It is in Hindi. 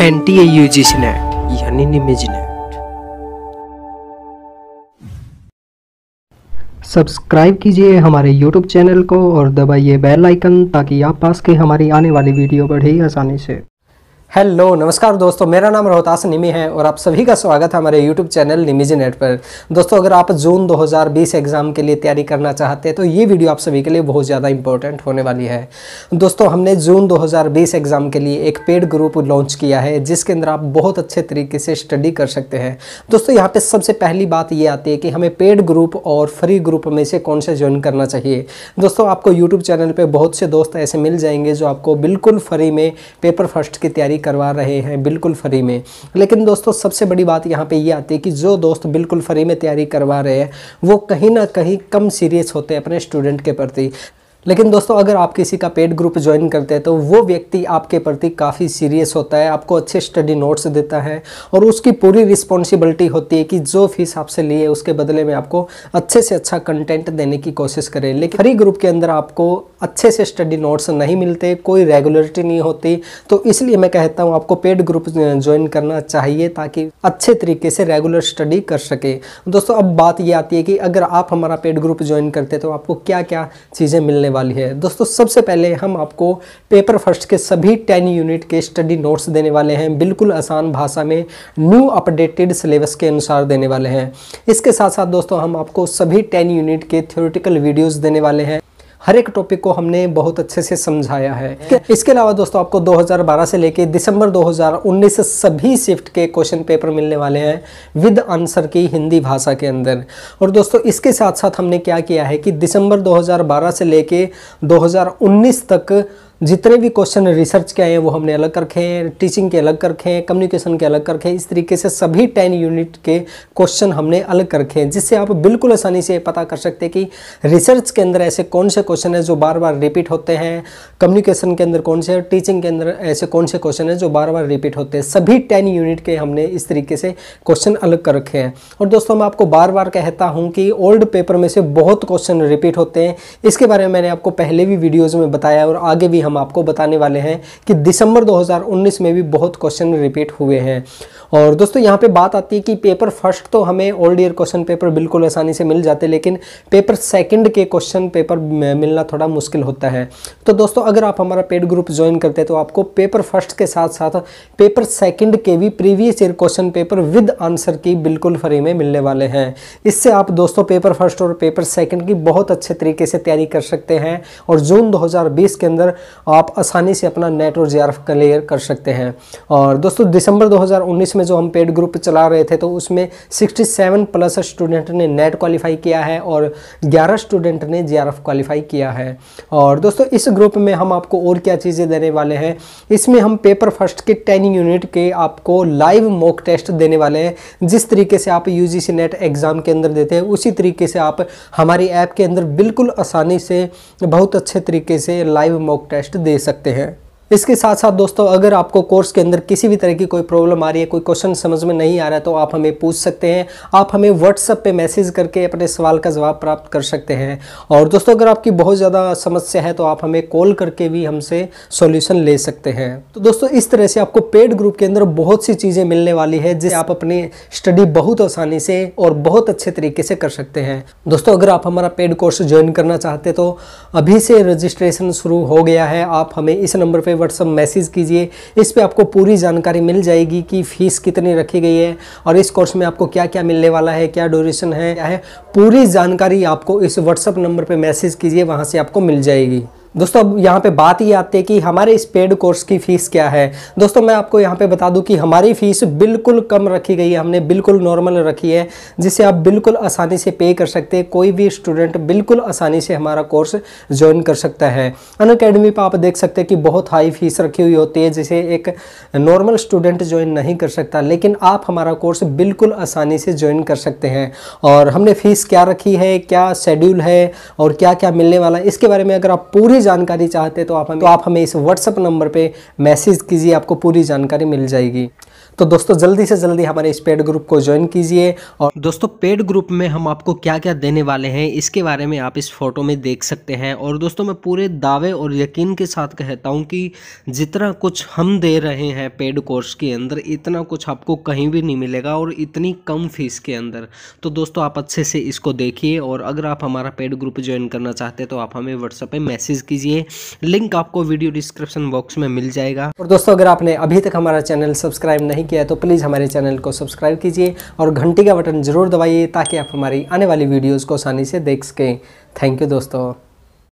एंटी एयूजिशन एक्ट यानी निमिजन सब्सक्राइब कीजिए हमारे यूट्यूब चैनल को और दबाइए बेल आइकन ताकि आप पास के हमारी आने वाली वीडियो बढ़े आसानी से हेलो नमस्कार दोस्तों मेरा नाम रोहतास निमी है और आप सभी का स्वागत है हमारे यूट्यूब चैनल निमीजी नेट पर दोस्तों अगर आप जून 2020 एग्ज़ाम के लिए तैयारी करना चाहते हैं तो ये वीडियो आप सभी के लिए बहुत ज़्यादा इंपॉर्टेंट होने वाली है दोस्तों हमने जून 2020 एग्ज़ाम के लिए एक पेड ग्रुप लॉन्च किया है जिसके अंदर आप बहुत अच्छे तरीके से स्टडी कर सकते हैं दोस्तों यहाँ पर सबसे पहली बात ये आती है कि हमें पेड ग्रुप और फ्री ग्रुप में से कौन सा ज्वाइन करना चाहिए दोस्तों आपको यूट्यूब चैनल पर बहुत से दोस्त ऐसे मिल जाएंगे जो आपको बिल्कुल फ्री में पेपर फर्स्ट की तैयारी सर्वे करवा रहे हैं बिल्कुल फ्री में लेकिन दोस्तों सबसे बड़ी बात यहाँ पे ये यह आती है कि जो दोस्त बिल्कुल फ्री में तैयारी करवा रहे हैं वो कहीं ना कहीं कम सीरियस होते हैं अपने स्टूडेंट के प्रति लेकिन दोस्तों अगर आप किसी का पेड ग्रुप ज्वाइन करते हैं तो वो व्यक्ति आपके प्रति काफ़ी सीरियस होता है आपको अच्छे स्टडी नोट्स देता है और उसकी पूरी रिस्पॉन्सिबिलिटी होती है कि जो फीस आपसे ली है उसके बदले में आपको अच्छे से अच्छा कंटेंट देने की कोशिश करें लेकिन हरी ग्रुप के अंदर आपको अच्छे से स्टडी नोट्स नहीं मिलते कोई रेगुलरिटी नहीं होती तो इसलिए मैं कहता हूँ आपको पेड ग्रुप ज्वाइन करना चाहिए ताकि अच्छे तरीके से रेगुलर स्टडी कर सके दोस्तों अब बात ये आती है कि अगर आप हमारा पेड ग्रुप ज्वाइन करते तो आपको क्या क्या चीज़ें मिलने वाली है दोस्तों सबसे पहले हम आपको पेपर फर्स्ट के सभी टेन यूनिट के स्टडी नोट्स देने वाले हैं बिल्कुल आसान भाषा में न्यू अपडेटेड सिलेबस के अनुसार देने वाले हैं इसके साथ साथ दोस्तों हम आपको सभी टेन यूनिट के थ्योरेटिकल वीडियोज़ देने वाले हैं हर एक टॉपिक को हमने बहुत अच्छे से समझाया है इसके अलावा दोस्तों आपको 2012 से लेकर दिसंबर 2019 सभी शिफ्ट के क्वेश्चन पेपर मिलने वाले हैं विद आंसर की हिंदी भाषा के अंदर और दोस्तों इसके साथ साथ हमने क्या किया है कि दिसंबर 2012 से लेके 2019 तक जितने भी क्वेश्चन रिसर्च के आए हैं वो हमने अलग कर रखे हैं टीचिंग के अलग कर रखे हैं कम्युनिकेशन के अलग कर रखे हैं इस तरीके से सभी टेन यूनिट के क्वेश्चन हमने अलग कर रखे हैं जिससे आप बिल्कुल आसानी से पता कर सकते हैं कि रिसर्च के अंदर ऐसे कौन से क्वेश्चन हैं जो बार बार रिपीट होते हैं कम्युनिकेशन के अंदर कौन से टीचिंग के अंदर ऐसे कौन से क्वेश्चन हैं जो बार बार रिपीट होते हैं सभी टेन यूनिट के हमने इस तरीके से क्वेश्चन अलग कर रखे हैं और दोस्तों मैं आपको बार बार कहता हूँ कि ओल्ड पेपर में से बहुत क्वेश्चन रिपीट होते हैं इसके बारे में मैंने आपको पहले भी वीडियोज़ में बताया और आगे भी हम आपको बताने वाले हैं कि दिसंबर 2019 में भी बहुत क्वेश्चन रिपीट हुए हैं और दोस्तों यहाँ पे बात आती है कि पेपर फर्स्ट तो हमें ओल्ड ईयर क्वेश्चन पेपर बिल्कुल आसानी से मिल जाते लेकिन पेपर सेकंड के क्वेश्चन पेपर मिलना थोड़ा मुश्किल होता है तो दोस्तों अगर आप हमारा पेड ग्रुप ज्वाइन करते हैं तो आपको पेपर फर्स्ट के साथ साथ पेपर सेकंड के भी previous year question paper with answer key बिल्कुल फ्री में मिलने वाले हैं इससे आप दोस्तों पेपर फर्स्ट और पेपर सेकेंड की बहुत अच्छे तरीके से तैयारी कर सकते हैं और जून दो के अंदर आप आसानी से अपना नेट और जे क्लियर कर सकते हैं और दोस्तों दिसंबर 2019 में जो हम पेड ग्रुप चला रहे थे तो उसमें 67 प्लस स्टूडेंट ने नेट क्वालिफाई किया है और 11 स्टूडेंट ने जे क्वालिफाई किया है और दोस्तों इस ग्रुप में हम आपको और क्या चीज़ें देने वाले हैं इसमें हम पेपर फर्स्ट के टेन यूनिट के आपको लाइव मॉक टेस्ट देने वाले हैं जिस तरीके से आप यू नेट एग्ज़ाम के अंदर देते हैं उसी तरीके से आप हमारी ऐप के अंदर बिल्कुल आसानी से बहुत अच्छे तरीके से लाइव मॉक टेस्ट टेस्ट दे सकते हैं इसके साथ साथ दोस्तों अगर आपको कोर्स के अंदर किसी भी तरह की कोई प्रॉब्लम आ रही है कोई क्वेश्चन समझ में नहीं आ रहा है तो आप हमें पूछ सकते हैं आप हमें व्हाट्सअप पे मैसेज करके अपने सवाल का जवाब प्राप्त कर सकते हैं और दोस्तों अगर आपकी बहुत ज़्यादा समस्या है तो आप हमें कॉल करके भी हमसे सोल्यूशन ले सकते हैं तो दोस्तों इस तरह से आपको पेड ग्रुप के अंदर बहुत सी चीज़ें मिलने वाली है जिससे आप अपनी स्टडी बहुत आसानी से और बहुत अच्छे तरीके से कर सकते हैं दोस्तों अगर आप हमारा पेड कोर्स ज्वाइन करना चाहते तो अभी से रजिस्ट्रेशन शुरू हो गया है आप हमें इस नंबर पर व्हाट्सअप मैसेज कीजिए इस पर आपको पूरी जानकारी मिल जाएगी कि फ़ीस कितनी रखी गई है और इस कोर्स में आपको क्या क्या मिलने वाला है क्या ड्यूरेशन है क्या है पूरी जानकारी आपको इस व्हाट्सअप नंबर पर मैसेज कीजिए वहाँ से आपको मिल जाएगी दोस्तों अब यहाँ पे बात ही आती है कि हमारे इस पेड कोर्स की फ़ीस क्या है दोस्तों मैं आपको यहाँ पे बता दूँ कि हमारी फ़ीस बिल्कुल कम रखी गई है हमने बिल्कुल नॉर्मल रखी है जिसे आप बिल्कुल आसानी से पे कर सकते हैं कोई भी स्टूडेंट बिल्कुल आसानी से हमारा कोर्स ज्वाइन कर सकता है अन अकेडमी पर आप देख सकते हैं कि बहुत हाई फीस रखी हुई होती है जिसे एक नॉर्मल स्टूडेंट ज्वाइन नहीं कर सकता लेकिन आप हमारा कोर्स बिल्कुल आसानी से ज्वाइन कर सकते हैं और हमने फ़ीस क्या रखी है क्या शेड्यूल है और क्या क्या मिलने वाला है इसके बारे में अगर आप पूरी जानकारी चाहते तो आप हमें तो आप हमें इस व्हाट्सअप नंबर पर मैसेज कीजिए आपको पूरी जानकारी मिल जाएगी तो दोस्तों जल्दी से जल्दी हमारे इस पेड ग्रुप को ज्वाइन कीजिए और दोस्तों पेड ग्रुप में हम आपको क्या क्या देने वाले हैं इसके बारे में आप इस फोटो में देख सकते हैं और दोस्तों मैं पूरे दावे और यकीन के साथ कहता हूँ कि जितना कुछ हम दे रहे हैं पेड कोर्स के अंदर इतना कुछ आपको कहीं भी नहीं मिलेगा और इतनी कम फीस के अंदर तो दोस्तों आप अच्छे से इसको देखिए और अगर आप हमारा पेड ग्रुप ज्वाइन करना चाहते हैं तो आप हमें व्हाट्सएप पर मैसेज कीजिए लिंक आपको वीडियो डिस्क्रिप्शन बॉक्स में मिल जाएगा और दोस्तों अगर आपने अभी तक हमारा चैनल सब्सक्राइब नहीं किया है तो प्लीज़ हमारे चैनल को सब्सक्राइब कीजिए और घंटी का बटन ज़रूर दबाइए ताकि आप हमारी आने वाली वीडियोज़ को आसानी से देख सकें थैंक यू दोस्तों